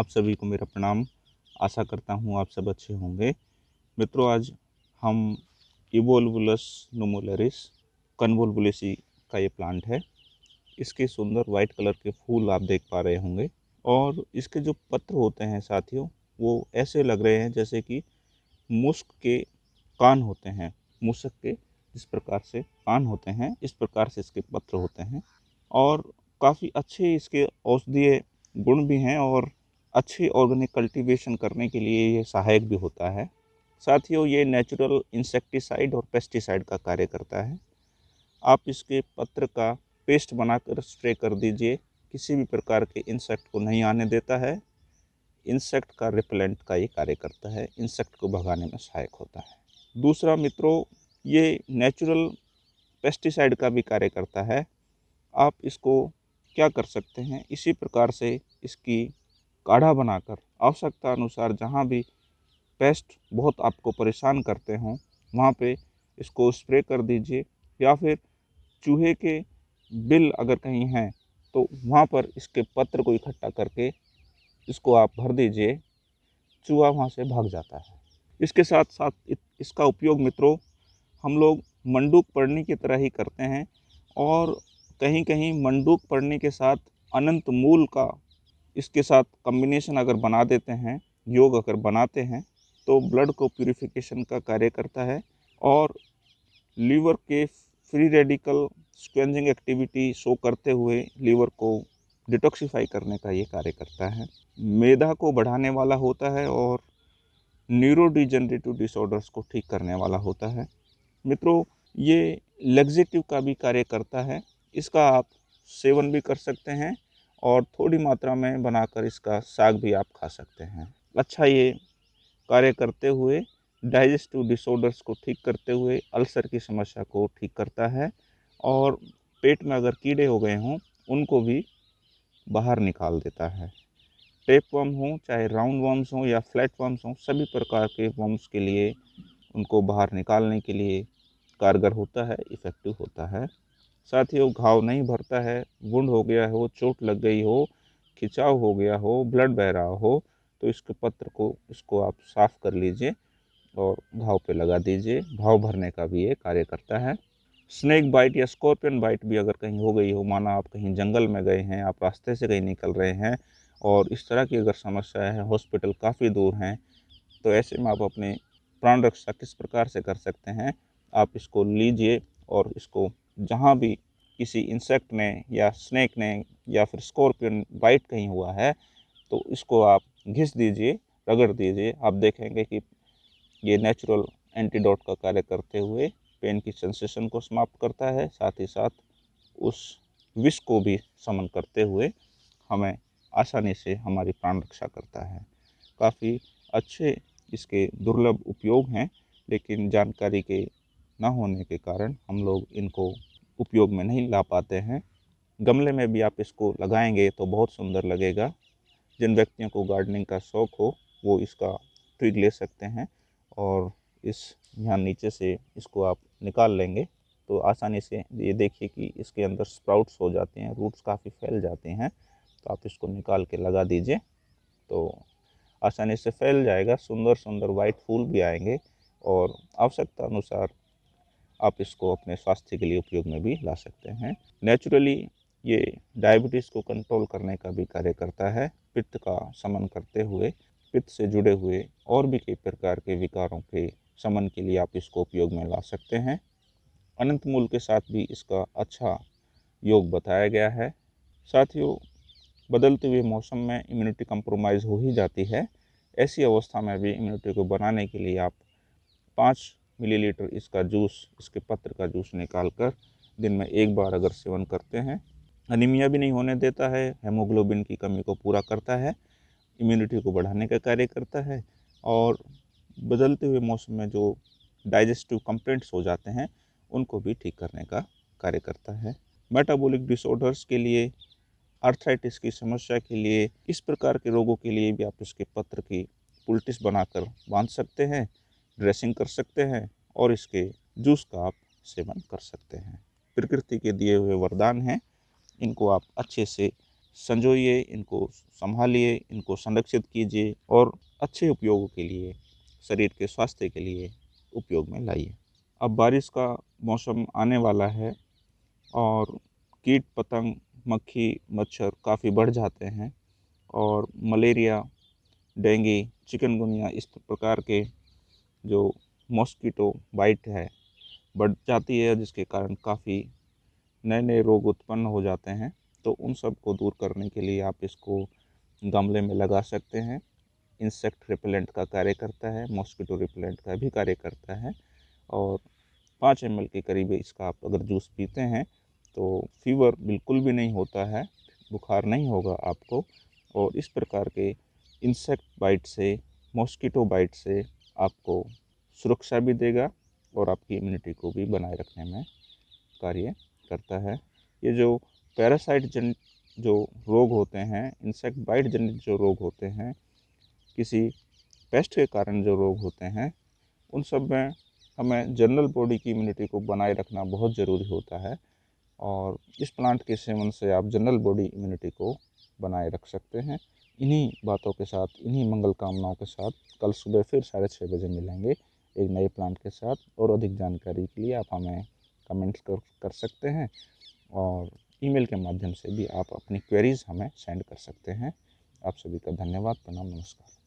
आप सभी को मेरा प्रणाम आशा करता हूँ आप सब अच्छे होंगे मित्रों आज हम इवोलबुलस नोमोलरिस कन्वोल्वुलेसी का ये प्लांट है इसके सुंदर वाइट कलर के फूल आप देख पा रहे होंगे और इसके जो पत्र होते हैं साथियों वो ऐसे लग रहे हैं जैसे कि मुश्क के कान होते हैं मुश्क के जिस प्रकार से कान होते हैं इस प्रकार से इसके पत्र होते हैं और काफ़ी अच्छे इसके औषधीय गुण भी हैं और अच्छी ऑर्गेनिक कल्टीवेशन करने के लिए ये सहायक भी होता है साथियों ये नेचुरल इंसेक्टिसाइड और पेस्टिसाइड का कार्य करता है आप इसके पत्र का पेस्ट बनाकर स्प्रे कर दीजिए किसी भी प्रकार के इंसेक्ट को नहीं आने देता है इंसेक्ट का रिपेलेंट का ये कार्य करता है इंसेक्ट को भगाने में सहायक होता है दूसरा मित्रों ये नेचुरल पेस्टिसाइड का भी कार्य करता है आप इसको क्या कर सकते हैं इसी प्रकार से इसकी काढ़ा बनाकर आवश्यकता अनुसार जहाँ भी पेस्ट बहुत आपको परेशान करते हों वहाँ पे इसको स्प्रे कर दीजिए या फिर चूहे के बिल अगर कहीं हैं तो वहाँ पर इसके पत्र को इकट्ठा करके इसको आप भर दीजिए चूहा वहाँ से भाग जाता है इसके साथ साथ इसका उपयोग मित्रों हम लोग मंडूक पढ़ने की तरह ही करते हैं और कहीं कहीं मंडूक पढ़ने के साथ अनंत मूल का इसके साथ कम्बिनेशन अगर बना देते हैं योग अगर बनाते हैं तो ब्लड को प्योरीफिकेशन का कार्य करता है और लीवर के free radical scavenging activity show करते हुए लीवर को डिटॉक्सिफाई करने का ये कार्य करता है मेधा को बढ़ाने वाला होता है और न्यूरोडिजेनरेटिव डिसऑर्डर्स को ठीक करने वाला होता है मित्रों ये लेग्जेटिव का भी कार्य करता है इसका आप सेवन भी कर सकते हैं और थोड़ी मात्रा में बनाकर इसका साग भी आप खा सकते हैं अच्छा ये कार्य करते हुए डाइजेस्टिव डिसऑर्डर्स को ठीक करते हुए अल्सर की समस्या को ठीक करता है और पेट में अगर कीड़े हो गए हों उनको भी बाहर निकाल देता है टेप वर्म हों चाहे राउंड वर्म्स हों या फ्लैट वर्म्स हों सभी प्रकार के वर्म्स के लिए उनको बाहर निकालने के लिए कारगर होता है इफ़ेक्टिव होता है साथ ही वो घाव नहीं भरता है वुंड हो गया हो चोट लग गई हो खिंचाव हो गया हो ब्लड बह रहा हो तो इसके पत्र को इसको आप साफ़ कर लीजिए और घाव पे लगा दीजिए घाव भरने का भी ये कार्य करता है स्नैक बाइट या स्कॉर्पियन बाइट भी अगर कहीं हो गई हो माना आप कहीं जंगल में गए हैं आप रास्ते से कहीं निकल रहे हैं और इस तरह की अगर समस्या है हॉस्पिटल काफ़ी दूर हैं तो ऐसे में आप अपने प्राण रक्षा किस प्रकार से कर सकते हैं आप इसको लीजिए और इसको जहाँ भी किसी इंसेक्ट ने या स्नैक ने या फिर स्कॉर्पियन बाइट कहीं हुआ है तो इसको आप घिस दीजिए रगड़ दीजिए आप देखेंगे कि ये नेचुरल एंटीडोट का कार्य करते हुए पेन की सेंसेशन को समाप्त करता है साथ ही साथ उस विष को भी समन करते हुए हमें आसानी से हमारी प्राण रक्षा करता है काफ़ी अच्छे इसके दुर्लभ उपयोग हैं लेकिन जानकारी के ना होने के कारण हम लोग इनको उपयोग में नहीं ला पाते हैं गमले में भी आप इसको लगाएंगे तो बहुत सुंदर लगेगा जिन व्यक्तियों को गार्डनिंग का शौक़ हो वो इसका ट्रिग ले सकते हैं और इस यहाँ नीचे से इसको आप निकाल लेंगे तो आसानी से ये देखिए कि इसके अंदर स्प्राउट्स हो जाते हैं रूट्स काफ़ी फैल जाते हैं तो आप इसको निकाल के लगा दीजिए तो आसानी से फैल जाएगा सुंदर सुंदर वाइट फूल भी आएंगे और आवश्यकता अनुसार आप इसको अपने स्वास्थ्य के लिए उपयोग में भी ला सकते हैं नेचुरली ये डायबिटीज़ को कंट्रोल करने का भी कार्य करता है पित्त का समन करते हुए पित्त से जुड़े हुए और भी कई प्रकार के विकारों के समन के लिए आप इसको उपयोग में ला सकते हैं अनंत मूल के साथ भी इसका अच्छा योग बताया गया है साथियों बदलते हुए मौसम में इम्यूनिटी कंप्रोमाइज़ हो ही जाती है ऐसी अवस्था में भी इम्यूनिटी को बनाने के लिए आप पाँच मिलीलीटर इसका जूस इसके पत्र का जूस निकाल कर दिन में एक बार अगर सेवन करते हैं अनिमिया भी नहीं होने देता है हेमोग्लोबिन की कमी को पूरा करता है इम्यूनिटी को बढ़ाने का कार्य करता है और बदलते हुए मौसम में जो डाइजेस्टिव कंप्लेंट्स हो जाते हैं उनको भी ठीक करने का कार्य करता है मेटाबॉलिक डिसऑर्डर्स के लिए आर्थराइटिस की समस्या के लिए इस प्रकार के रोगों के लिए भी आप इसके पत्र की पुलटिस बनाकर बांध सकते हैं ड्रेसिंग कर सकते हैं और इसके जूस का आप सेवन कर सकते हैं प्रकृति के दिए हुए वरदान हैं इनको आप अच्छे से संजोइए इनको संभालिए इनको संरक्षित कीजिए और अच्छे उपयोग के लिए शरीर के स्वास्थ्य के लिए उपयोग में लाइए अब बारिश का मौसम आने वाला है और कीट पतंग मक्खी मच्छर काफ़ी बढ़ जाते हैं और मलेरिया डेंगू चिकनगुनिया इस प्रकार के जो मॉस्कीटो बाइट है बढ़ जाती है जिसके कारण काफ़ी नए नए रोग उत्पन्न हो जाते हैं तो उन सब को दूर करने के लिए आप इसको गमले में लगा सकते हैं इंसेक्ट रिपेलेंट का कार्य करता है मॉस्किटो रिपेलेंट का भी कार्य करता है और पाँच एम के करीब इसका आप अगर जूस पीते हैं तो फीवर बिल्कुल भी नहीं होता है बुखार नहीं होगा आपको और इस प्रकार के इंसेक्ट बाइट से मॉस्किटो बाइट से आपको सुरक्षा भी देगा और आपकी इम्यूनिटी को भी बनाए रखने में कार्य करता है ये जो पैरासाइट जनित जो रोग होते हैं इंसेक्ट बाइट जनित जो रोग होते हैं किसी पेस्ट के कारण जो रोग होते हैं उन सब में हमें जनरल बॉडी की इम्यूनिटी को बनाए रखना बहुत ज़रूरी होता है और इस प्लांट के सेवन से आप जनरल बॉडी इम्यूनिटी को बनाए रख सकते हैं इन्हीं बातों के साथ इन्हीं मंगल कामनाओं के साथ कल सुबह फिर साढ़े छः बजे मिलेंगे एक नए प्लांट के साथ और अधिक जानकारी के लिए आप हमें कमेंट्स कर, कर सकते हैं और ईमेल के माध्यम से भी आप अपनी क्वेरीज़ हमें सेंड कर सकते हैं आप सभी का धन्यवाद प्रणाम नमस्कार